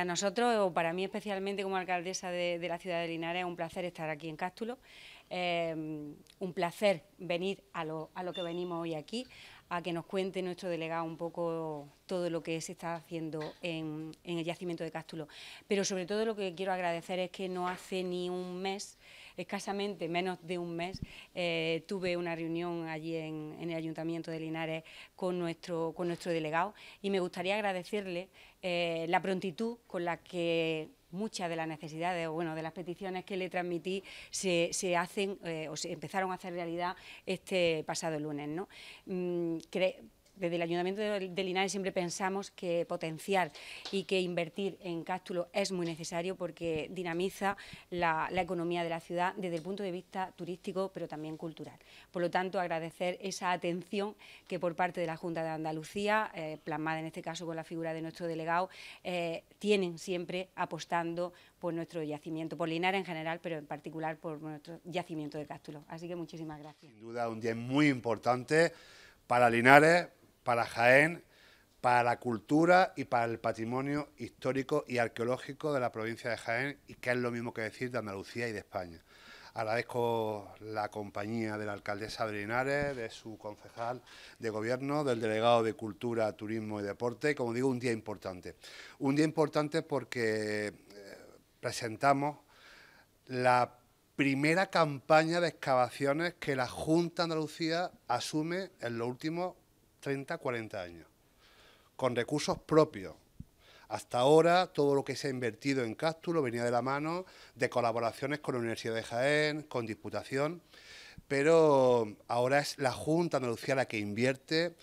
Para nosotros, o para mí especialmente como alcaldesa de, la ciudad de Linares, es un placer estar aquí en Cástulo, em, un placer venir a lo, que venimos hoy aquí, a que nos cuente nuestro delegado un poco todo lo que se está haciendo en, en el yacimiento de Cástulo. Pero sobre todo lo que quiero agradecer es que no hace ni un mes escasamente menos de un mes eh, tuve una reunión allí en, el Ayuntamiento de Linares con nuestro, con nuestro delegado y me gustaría agradecerle eh, la prontitud con la que muchas de las necesidades o bueno de las peticiones que le transmití se, hacen eh, o se empezaron a hacer realidad este pasado lunes. ¿no? Mm, desde el Ayuntamiento de, Linares siempre pensamos que potenciar y que invertir en Cástulo es muy necesario porque dinamiza la, economía de la ciudad desde el punto de vista turístico, pero también cultural. Por lo tanto, agradecer esa atención que por parte de la Junta de Andalucía, eh, plasmada en este caso con la figura de nuestro delegado, eh, tienen siempre apostando por nuestro yacimiento, por Linares en general, pero en particular por nuestro yacimiento de Cástulo. Así que muchísimas gracias. Sin duda, un día muy importante para Linares, para Jaén, para la cultura y para el patrimonio histórico y arqueológico de la provincia de Jaén, y que es lo mismo que decir de Andalucía y de España. Agradezco la compañía de la alcaldesa de de su concejal de gobierno, del delegado de Cultura, Turismo y Deporte, como digo, un día importante. Un día importante porque eh, presentamos la primera campaña de excavaciones que la Junta Andalucía asume en lo último. 30, 40 años, con recursos propios. Hasta ahora todo lo que se ha invertido en Cástulo venía de la mano de colaboraciones con la Universidad de Jaén, con Diputación, pero ahora es la Junta Andalucía la que invierte,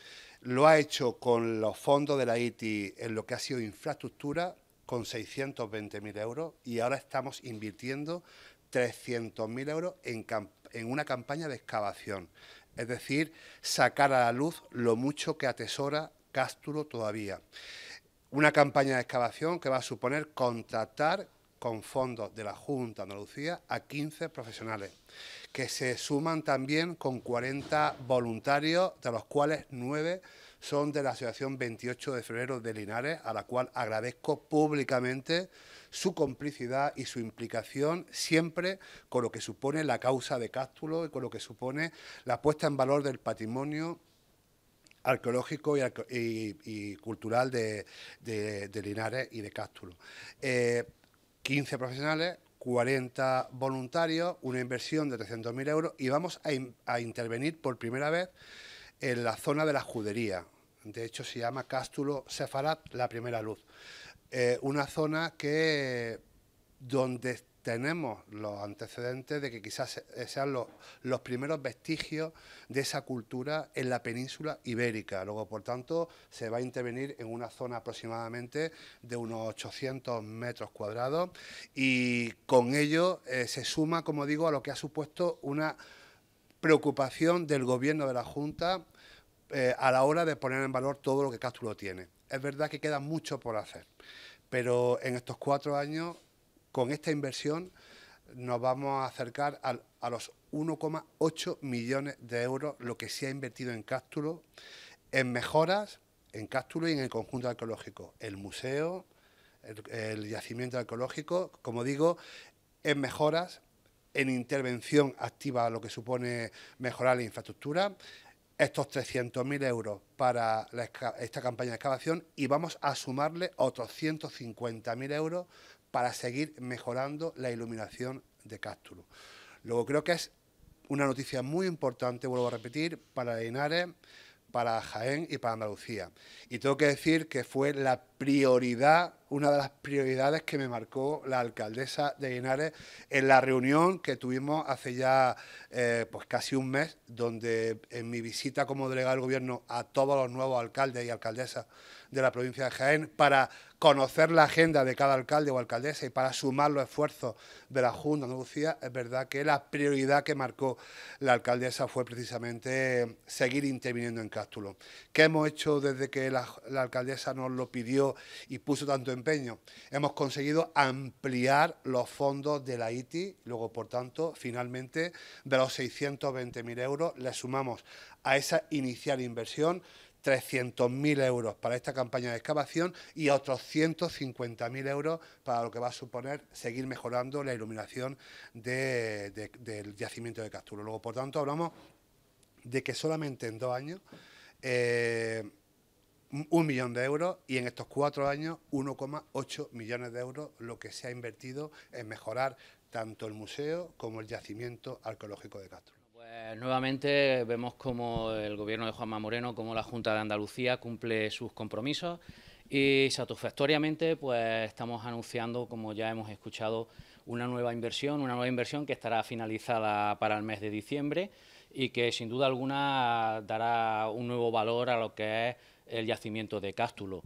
lo ha hecho con los fondos de la ITI en lo que ha sido infraestructura, con 620.000 euros, y ahora estamos invirtiendo 300.000 euros en una campaña de excavación es decir, sacar a la luz lo mucho que atesora Cástulo todavía. Una campaña de excavación que va a suponer contratar con fondos de la Junta de Andalucía a 15 profesionales, que se suman también con 40 voluntarios, de los cuales 9 son de la Asociación 28 de Febrero de Linares, a la cual agradezco públicamente su complicidad y su implicación siempre con lo que supone la causa de Cástulo y con lo que supone la puesta en valor del patrimonio arqueológico y, cultural de, Linares y de Cástulo. 15 eh, profesionales, 40 voluntarios, una inversión de 300.000 euros y vamos a intervenir por primera vez en la zona de la judería. De hecho, se llama Cástulo Sefarat, la primera luz. Eh, una zona que donde tenemos los antecedentes de que quizás sean los, los, primeros vestigios de esa cultura en la península ibérica. Luego, por tanto, se va a intervenir en una zona aproximadamente de unos 800 metros cuadrados y con ello eh, se suma, como digo, a lo que ha supuesto una preocupación del gobierno de la Junta eh, a la hora de poner en valor todo lo que Cástulo tiene. Es verdad que queda mucho por hacer, pero en estos cuatro años, con esta inversión, nos vamos a acercar a los 1,8 millones de euros lo que se ha invertido en Cástulo, en mejoras en Cástulo y en el conjunto arqueológico. El museo, el yacimiento arqueológico, como digo, en mejoras en intervención activa, lo que supone mejorar la infraestructura, estos 300.000 euros para esta campaña de excavación y vamos a sumarle otros 150.000 euros para seguir mejorando la iluminación de Cástulo. Luego creo que es una noticia muy importante, vuelvo a repetir, para Linares, para Jaén y para Andalucía. Y tengo que decir que fue la prioridad una de las prioridades que me marcó la alcaldesa de Linares en la reunión que tuvimos hace ya eh, pues casi un mes, donde en mi visita como delegado del gobierno a todos los nuevos alcaldes y alcaldesas de la provincia de Jaén para conocer la agenda de cada alcalde o alcaldesa y para sumar los esfuerzos de la Junta de Andalucía, es verdad que la prioridad que marcó la alcaldesa fue precisamente eh, seguir interviniendo en Cástulo. ¿Qué hemos hecho desde que la, la alcaldesa nos lo pidió y puso tanto en empeño. Hemos conseguido ampliar los fondos de la ITI, luego, por tanto, finalmente, de los 620.000 euros, le sumamos a esa inicial inversión 300.000 euros para esta campaña de excavación y otros 150.000 euros para lo que va a suponer seguir mejorando la iluminación del yacimiento de Casturo. Luego, por tanto, hablamos de que solamente en dos años eh, un millón de euros y en estos cuatro años 1,8 millones de euros lo que se ha invertido en mejorar tanto el museo como el yacimiento arqueológico de Castro. Pues nuevamente vemos como el gobierno de Juanma Moreno, como la Junta de Andalucía cumple sus compromisos y satisfactoriamente pues estamos anunciando, como ya hemos escuchado, una nueva inversión, una nueva inversión que estará finalizada para el mes de diciembre y que sin duda alguna dará un nuevo valor a lo que es el yacimiento de Cástulo.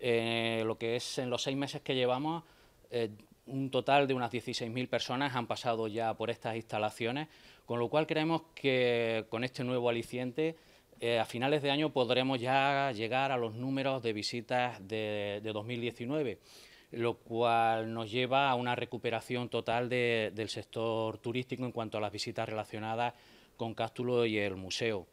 Eh, lo que es en los seis meses que llevamos, eh, un total de unas 16.000 personas han pasado ya por estas instalaciones, con lo cual creemos que con este nuevo aliciente eh, a finales de año podremos ya llegar a los números de visitas de, 2019, lo cual nos lleva a una recuperación total del sector turístico en cuanto a las visitas relacionadas con Cástulo y el museo.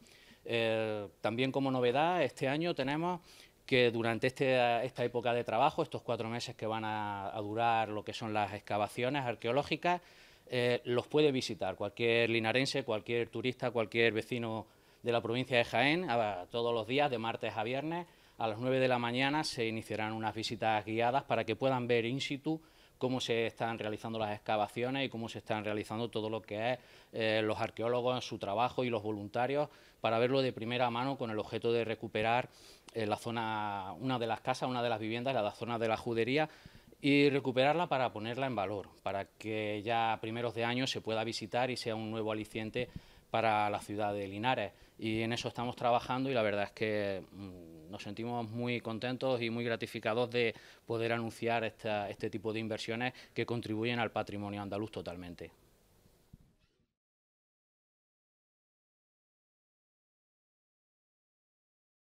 Eh, también como novedad, este año tenemos que durante este, esta época de trabajo, estos cuatro meses que van a, durar lo que son las excavaciones arqueológicas, eh, los puede visitar cualquier linarense, cualquier turista, cualquier vecino de la provincia de Jaén, ah, todos los días, de martes a viernes, a las nueve de la mañana se iniciarán unas visitas guiadas para que puedan ver in situ cómo se están realizando las excavaciones y cómo se están realizando todo lo que es eh, los arqueólogos, su trabajo y los voluntarios, para verlo de primera mano con el objeto de recuperar eh, la zona, una de las casas, una de las viviendas, la zona de la judería, y recuperarla para ponerla en valor, para que ya a primeros de año se pueda visitar y sea un nuevo aliciente para la ciudad de Linares. Y en eso estamos trabajando y la verdad es que mm, nos sentimos muy contentos y muy gratificados de poder anunciar este tipo de inversiones que contribuyen al patrimonio andaluz totalmente.